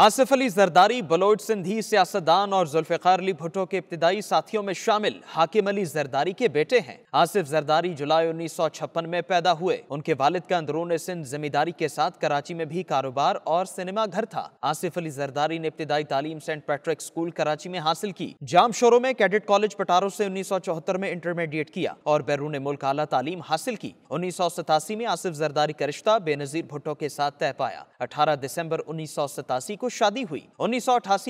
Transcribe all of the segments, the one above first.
आसिफ अली जरदारी बलोच सिंधी सियासतदान और जुल्फ़ार अली भुटो के इब्तदाई साथियों में शामिल हाकिम अली जरदारी के बेटे हैं आसिफ जरदारी जुलाई उन्नीस सौ छप्पन में पैदा हुए उनके वालिद का अंदरून सिंध जमींदारी के साथ कराची में भी कारोबार और सिनेमा घर था आसिफ अली जरदारी ने इब्तदाई तालीम सेंट पैट्रिक स्कूल कराची में हासिल की जाम शोरों में कैडेट कॉलेज पटारो से उन्नीस सौ चौहत्तर में इंटरमीडिएट किया और बैरून मुल्क आला तालीम हासिल की उन्नीस सौ सतासी में आसिफ जरदारी का रिश्ता बेनजीर भुटो के साथ तय पाया अठारह दिसंबर उन्नीस सौ सतासी को शादी हुई उन्नीस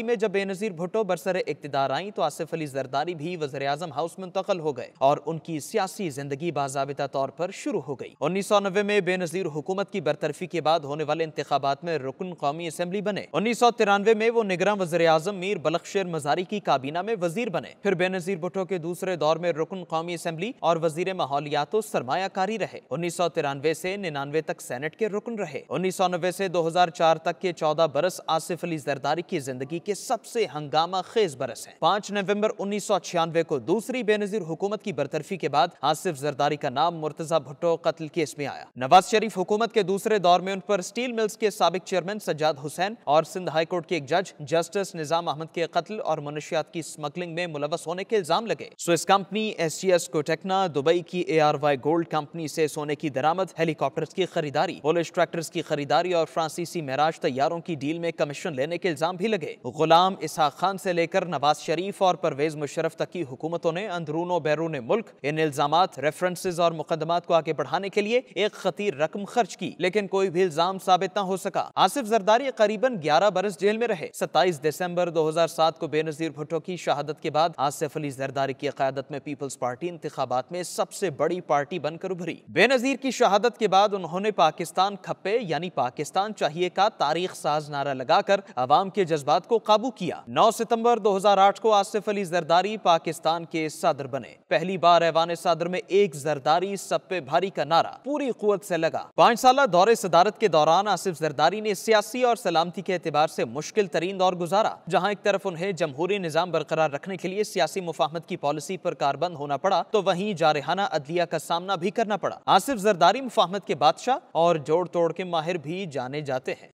में जब बेनजीर भुट्टो बरसर इकतदार आई तो आसिफ अली जरदारी भी वजर अजम हाउस मुंतकल हो गए और उनकी सियासी जिंदगी बाजाबिता तौर पर शुरू हो गई उन्नीस सौ नब्बे में बेनजीर हुकूमत की बरतरफी के बाद होने वाले इंतबात में रुकन कौमी असम्बली बने उन्नीस सौ तिरानवे में वो निगरान वजर अजम मीर बलखशेर मजारी की काबीना में वजीर बने फिर बेनजीर भुट्टो के दूसरे दौर में रुकन कौमी असम्बली और वजीर माहौलियात सरमाकारी रहे उन्नीस सौ तिरानवे से निन्यानवे तक सेनेट के रुकन रहे उन्नीस सौ नब्बे से दो हजार चार तक के चौदह बरस आसिफ अली जरदारी की जिंदगी के सबसे हंगामा खेज बरस है पांच नवम्बर उन्नीस सौ छियानवे को दूसरी बेनजीर हुकूमत की बरतरफी के बाद आसिफ जरदारी का नाम मुर्तजा भुट्टो कत्ल केस में आया नवाज शरीफ हुकूमत के दूसरे दौर में उन पर स्टील मिल्स के सबक चेयरमैन सज्जाद हुसैन और सिंध हाईकोर्ट के एक जज जस्टिस निजाम अहमद के कत्ल और मनुष्यात की स्मगलिंग में मुलवस होने के इल्जाम लगे Swiss company S C S Cotecna Dubai की A R Y gold company से सोने की दरामद हेलीकॉप्टर की खरीदारी पोलिश ट्रैक्टर्स की खरीदारी और फ्रांसीसी मैराज तैयारों की डील में कमी कमीशन लेने के इल्जाम भी लगे गुलाम इसहाक खान से लेकर नवाज शरीफ और परवेज मुशरफ तक की हुकूमतों ने अंदरून बैरून मुल्क इन इल्जाम रेफरेंसेज और मुकदमा को आगे बढ़ाने के लिए एक खतीर रकम खर्च की लेकिन कोई भी इल्जाम साबित न हो सका आसिफ जरदारी करीबन ग्यारह बरस जेल में रहे सत्ताईस दिसंबर दो हजार सात को बेनजीर भुट्टो की शहादत के बाद आसिफ अली जरदारी की क्यादत में पीपल्स पार्टी इंतबात में सबसे बड़ी पार्टी बनकर उभरी बेनजीर की शहादत के बाद उन्होंने पाकिस्तान खप्पे यानी पाकिस्तान चाहिए का तारीख साज नारा लगा कर आवाम के जज्बात को काबू किया नौ सितम्बर दो हजार आठ को आसिफ अली जरदारी पाकिस्तान के सदर बने पहली बार ऐवान सदर में एक जरदारी सब पे भारी का नारा पूरी कुत ऐसी लगा पाँच साल दौरे सदारत के दौरान आसिफ जरदारी ने सियासी और सलामती के एतबार से मुश्किल तरीन दौर गुजारा जहाँ एक तरफ उन्हें जमहूरी निज़ाम बरकरार रखने के लिए सियासी मुफाहमत की पॉलिसी आरोप कारबंद होना पड़ा तो वही जारहाना अदलिया का सामना भी करना पड़ा आसिफ जरदारी मुफाहमत के बादशाह और जोड़ तोड़ के माहिर भी जाने जाते हैं